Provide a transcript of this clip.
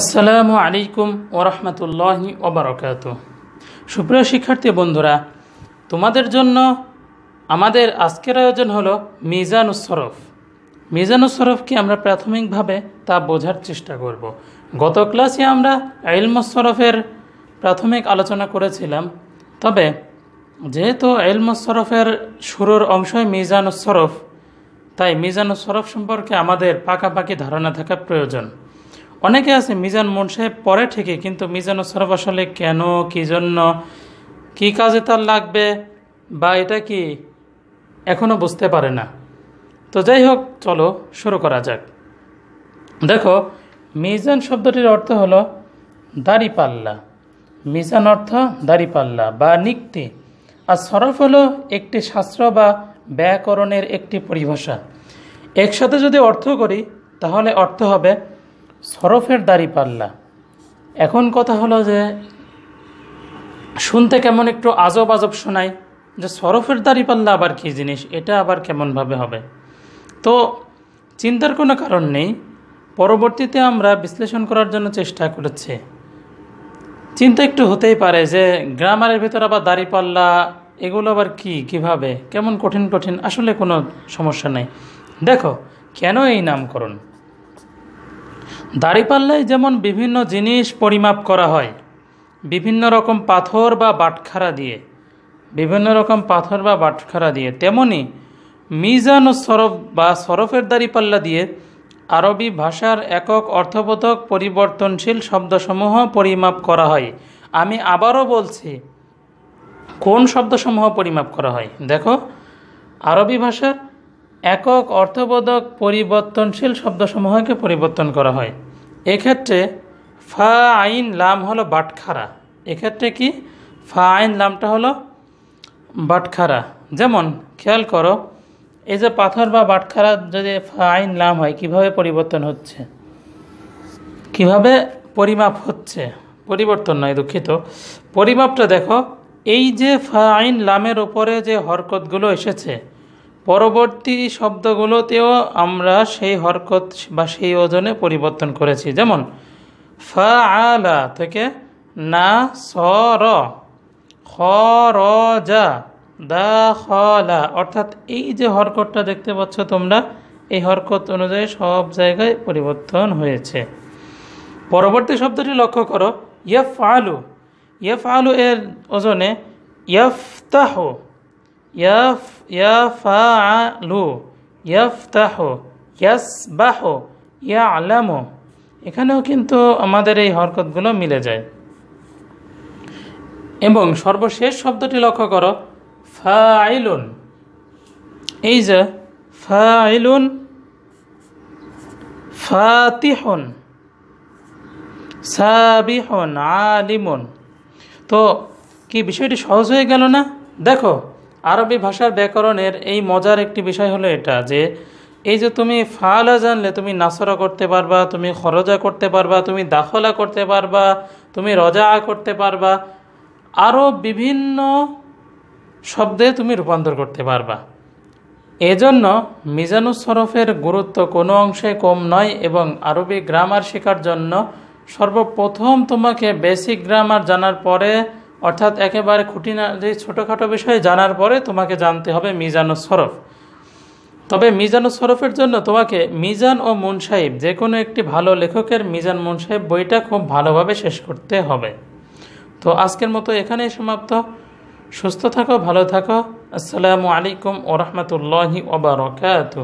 আসসালামু আলাইকুম ওরহমতুল্লাহি ওবরকাত সুপ্রিয় শিক্ষার্থী বন্ধুরা তোমাদের জন্য আমাদের আজকের আয়োজন হলো মিজানুসরফ মিজানুসরফ কি আমরা প্রাথমিকভাবে তা বোঝার চেষ্টা করব গত ক্লাসে আমরা আইলমসরফের প্রাথমিক আলোচনা করেছিলাম তবে যেহেতু আইলমসরফের শুরুর অংশই মিজানুসরফ তাই মিজানুসরফ সম্পর্কে আমাদের পাকাপাকি ধারণা থাকা প্রয়োজন অনেকে আছে মিজান মন সাহেব পরে ঠিকই কিন্তু মিজান ও সরফ আসলে কেন কী জন্য কী কাজে তার লাগবে বা এটা কি এখনও বুঝতে পারে না তো যাই হোক চলো শুরু করা যাক দেখো মিজান শব্দটির অর্থ হলো দাড়িপাল্লা মিজান অর্থ দাড়িপাল্লা বা নিক্তি আর সরফ হলো একটি শাস্ত্র বা ব্যাকরণের একটি পরিভাষা একসাথে যদি অর্থ করি তাহলে অর্থ হবে সরফের দাড়ি পাল্লা এখন কথা হলো যে শুনতে কেমন একটু আজব আজব শোনায় যে সরফের দাড়ি পাল্লা আবার কী জিনিস এটা আবার কেমনভাবে হবে তো চিন্তার কোনো কারণ নেই পরবর্তীতে আমরা বিশ্লেষণ করার জন্য চেষ্টা করেছি চিন্তা একটু হতেই পারে যে গ্রামারের ভিতরে আবার পাল্লা এগুলো আবার কি কিভাবে কেমন কঠিন কঠিন আসলে কোনো সমস্যা নেই দেখো কেন এই নামকরণ দাঁড়িপাল্লায় যেমন বিভিন্ন জিনিস পরিমাপ করা হয় বিভিন্ন রকম পাথর বা বাটখারা দিয়ে বিভিন্ন রকম পাথর বা বাটখারা দিয়ে তেমনি মিজান ও সরফ বা সরফের দাঁড়িপাল্লা দিয়ে আরবি ভাষার একক অর্থবোধক পরিবর্তনশীল শব্দসমূহ পরিমাপ করা হয় আমি আবারও বলছি কোন শব্দসমূহ পরিমাপ করা হয় দেখো আরবি ভাষার একক অর্থবোধক পরিবর্তনশীল শব্দসমূহকে পরিবর্তন করা হয় এক্ষেত্রে ফা আইন লাম হলো বাটখারা এক্ষেত্রে কি ফা আইন লামটা হলো বাটখারা যেমন খেয়াল করো এই যে পাথর বা বাটখারা যদি ফা আইন লাম হয় কিভাবে পরিবর্তন হচ্ছে কিভাবে পরিমাপ হচ্ছে পরিবর্তন নয় দুঃখিত পরিমাপটা দেখো এই যে ফা আইন লামের ওপরে যে হরকতগুলো এসেছে পরবর্তী শব্দগুলোতেও আমরা সেই হরকত বা সেই ওজনে পরিবর্তন করেছি যেমন ফা আলা থেকে না সর খরজা দা খলা অর্থাৎ এই যে হরকতটা দেখতে পাচ্ছ তোমরা এই হরকত অনুযায়ী সব জায়গায় পরিবর্তন হয়েছে পরবর্তী শব্দটি লক্ষ্য করো ইয়ফ আলু ইয়ফ আলু এর ওজনে ইয়ফতাহ ইয়ফ ইয়াফাআলু ইয়াফতাহু ইয়াসবাহু ইয়ালামু এখানেও কিন্তু আমাদের এই হরকতগুলো মিলে যায় এবং সর্বশেষ শব্দটি লক্ষ্য করো ফাইলুন এই যে ফাইলুন ফাতিহন সাবিহন আলিমন তো কি বিষয়টি সহজ হয়ে গেল না দেখো আরবি ভাষার ব্যাকরণের এই মজার একটি বিষয় হলো এটা যে এই যে তুমি ফালা জানলে তুমি নাসরা করতে পারবা তুমি খরজা করতে পারবা তুমি দাখলা করতে পারবা তুমি রজা করতে পারবা আরও বিভিন্ন শব্দে তুমি রূপান্তর করতে পারবা এজন্য মিজানুসরফের গুরুত্ব কোনো অংশে কম নয় এবং আরবি গ্রামার শেখার জন্য সর্বপ্রথম তোমাকে বেসিক গ্রামার জানার পরে অর্থাৎ একেবারে যে ছোটোখাটো বিষয়ে জানার পরে তোমাকে জানতে হবে মিজানুস সরফ তবে মিজানুস সরফের জন্য তোমাকে মিজান ও সাহিব যে কোনো একটি ভালো লেখকের মিজান সাহিব বইটা খুব ভালোভাবে শেষ করতে হবে তো আজকের মতো এখানেই সমাপ্ত সুস্থ থাকো ভালো থাকো আসসালামু আলাইকুম ওরহমতুল্লাহি ওবরকাত